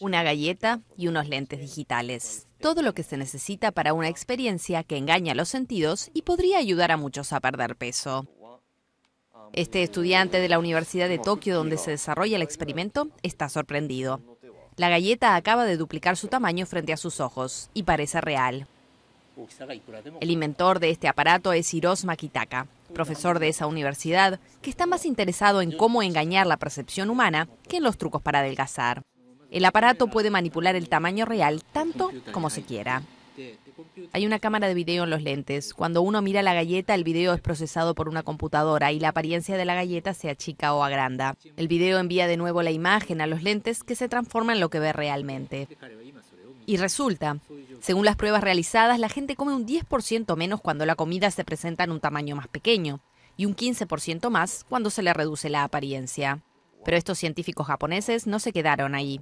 una galleta y unos lentes digitales. Todo lo que se necesita para una experiencia que engaña los sentidos y podría ayudar a muchos a perder peso. Este estudiante de la Universidad de Tokio donde se desarrolla el experimento está sorprendido. La galleta acaba de duplicar su tamaño frente a sus ojos y parece real. El inventor de este aparato es hiroshima Makitaka, profesor de esa universidad, que está más interesado en cómo engañar la percepción humana que en los trucos para adelgazar. El aparato puede manipular el tamaño real tanto como se quiera. Hay una cámara de video en los lentes. Cuando uno mira la galleta, el video es procesado por una computadora y la apariencia de la galleta se achica o agranda. El video envía de nuevo la imagen a los lentes que se transforma en lo que ve realmente. Y resulta, según las pruebas realizadas, la gente come un 10% menos cuando la comida se presenta en un tamaño más pequeño y un 15% más cuando se le reduce la apariencia. Pero estos científicos japoneses no se quedaron ahí.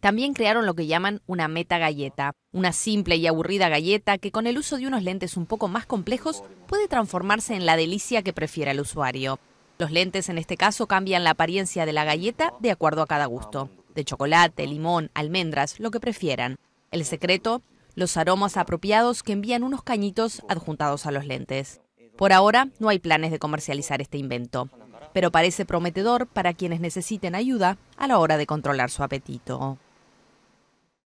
También crearon lo que llaman una meta galleta, una simple y aburrida galleta que con el uso de unos lentes un poco más complejos puede transformarse en la delicia que prefiera el usuario. Los lentes en este caso cambian la apariencia de la galleta de acuerdo a cada gusto, de chocolate, limón, almendras, lo que prefieran. El secreto, los aromas apropiados que envían unos cañitos adjuntados a los lentes. Por ahora no hay planes de comercializar este invento, pero parece prometedor para quienes necesiten ayuda a la hora de controlar su apetito.